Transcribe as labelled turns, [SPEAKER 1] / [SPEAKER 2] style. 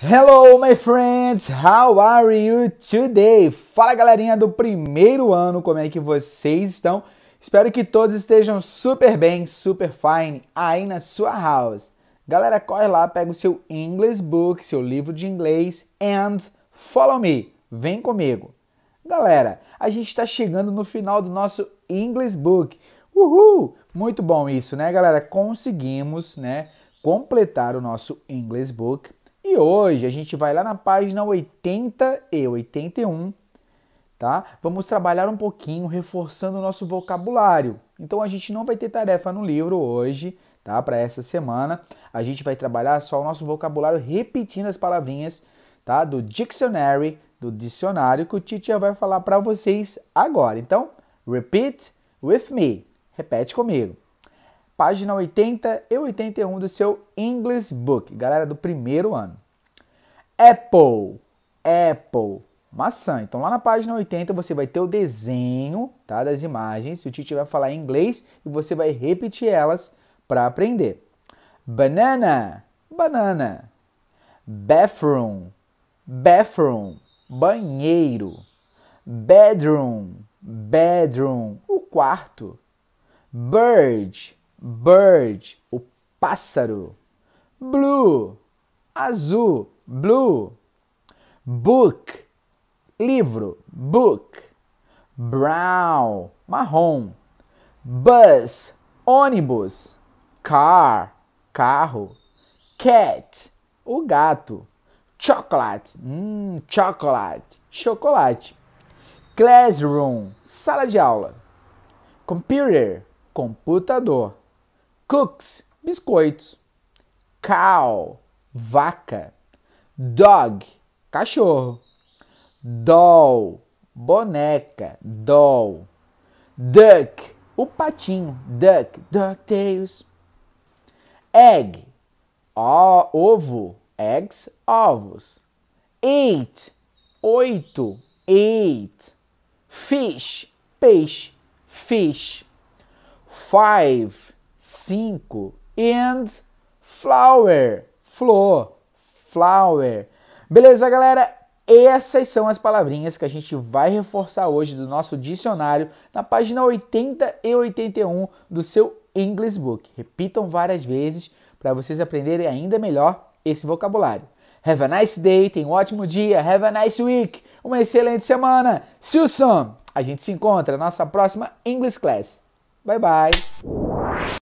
[SPEAKER 1] Hello, my friends! How are you today? Fala, galerinha do primeiro ano, como é que vocês estão? Espero que todos estejam super bem, super fine aí na sua house. Galera, corre lá, pega o seu English book, seu livro de inglês and follow me. Vem comigo. Galera, a gente está chegando no final do nosso English book. Uhul! Muito bom isso, né, galera? Conseguimos, né, completar o nosso English book e hoje a gente vai lá na página 80 e 81, tá? Vamos trabalhar um pouquinho reforçando o nosso vocabulário. Então a gente não vai ter tarefa no livro hoje, tá? Para essa semana, a gente vai trabalhar só o nosso vocabulário repetindo as palavrinhas, tá? Do dictionary, do dicionário que o Titi vai falar para vocês agora. Então, repeat with me. Repete comigo página 80 e 81 do seu English Book, galera do primeiro ano. Apple, Apple, maçã. Então lá na página 80 você vai ter o desenho tá, das imagens, Se o teacher vai falar em inglês e você vai repetir elas para aprender. Banana, banana. Bathroom, bathroom, banheiro. Bedroom, bedroom, o quarto. Bird, bird, o pássaro, blue, azul, blue, book, livro, book, brown, marrom, bus, ônibus, car, carro, cat, o gato, chocolate, hum, chocolate, chocolate, classroom, sala de aula, computer, computador, cooks, biscoitos, cow, vaca, dog, cachorro, doll, boneca, doll, duck, o patinho, duck, duck tails. egg, ó, ovo, eggs, ovos, eight, oito, eight, fish, peixe, fish, five, 5. And flower, flor, flower. Beleza, galera? Essas são as palavrinhas que a gente vai reforçar hoje do nosso dicionário na página 80 e 81 do seu English Book. Repitam várias vezes para vocês aprenderem ainda melhor esse vocabulário. Have a nice day, tenha um ótimo dia. Have a nice week, uma excelente semana. See you soon. A gente se encontra na nossa próxima English Class. Bye bye.